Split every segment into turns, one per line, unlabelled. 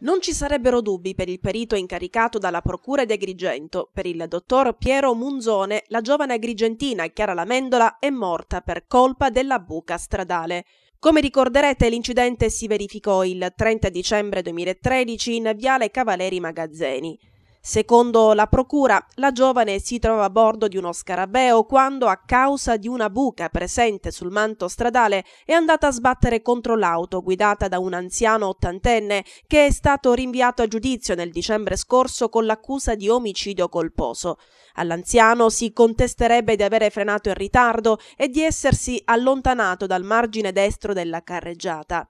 Non ci sarebbero dubbi per il perito incaricato dalla procura di Agrigento. Per il dottor Piero Munzone, la giovane agrigentina Chiara Lamendola è morta per colpa della buca stradale. Come ricorderete, l'incidente si verificò il 30 dicembre 2013 in Viale Cavaleri Magazzeni. Secondo la procura, la giovane si trova a bordo di uno scarabeo quando, a causa di una buca presente sul manto stradale, è andata a sbattere contro l'auto guidata da un anziano ottantenne che è stato rinviato a giudizio nel dicembre scorso con l'accusa di omicidio colposo. All'anziano si contesterebbe di avere frenato in ritardo e di essersi allontanato dal margine destro della carreggiata.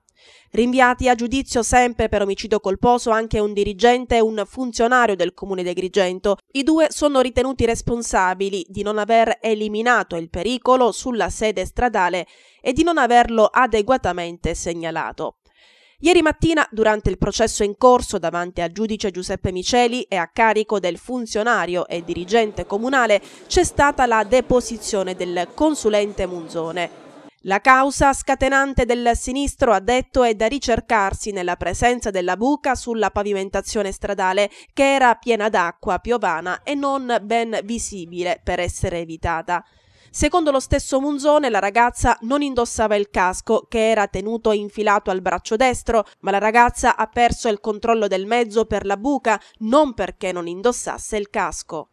Rinviati a giudizio sempre per omicidio colposo anche un dirigente e un funzionario del comune di Agrigento. I due sono ritenuti responsabili di non aver eliminato il pericolo sulla sede stradale e di non averlo adeguatamente segnalato. Ieri mattina, durante il processo in corso davanti al giudice Giuseppe Miceli e a carico del funzionario e dirigente comunale, c'è stata la deposizione del consulente Munzone. La causa scatenante del sinistro, ha detto, è da ricercarsi nella presenza della buca sulla pavimentazione stradale che era piena d'acqua piovana e non ben visibile per essere evitata. Secondo lo stesso Munzone, la ragazza non indossava il casco che era tenuto infilato al braccio destro, ma la ragazza ha perso il controllo del mezzo per la buca non perché non indossasse il casco.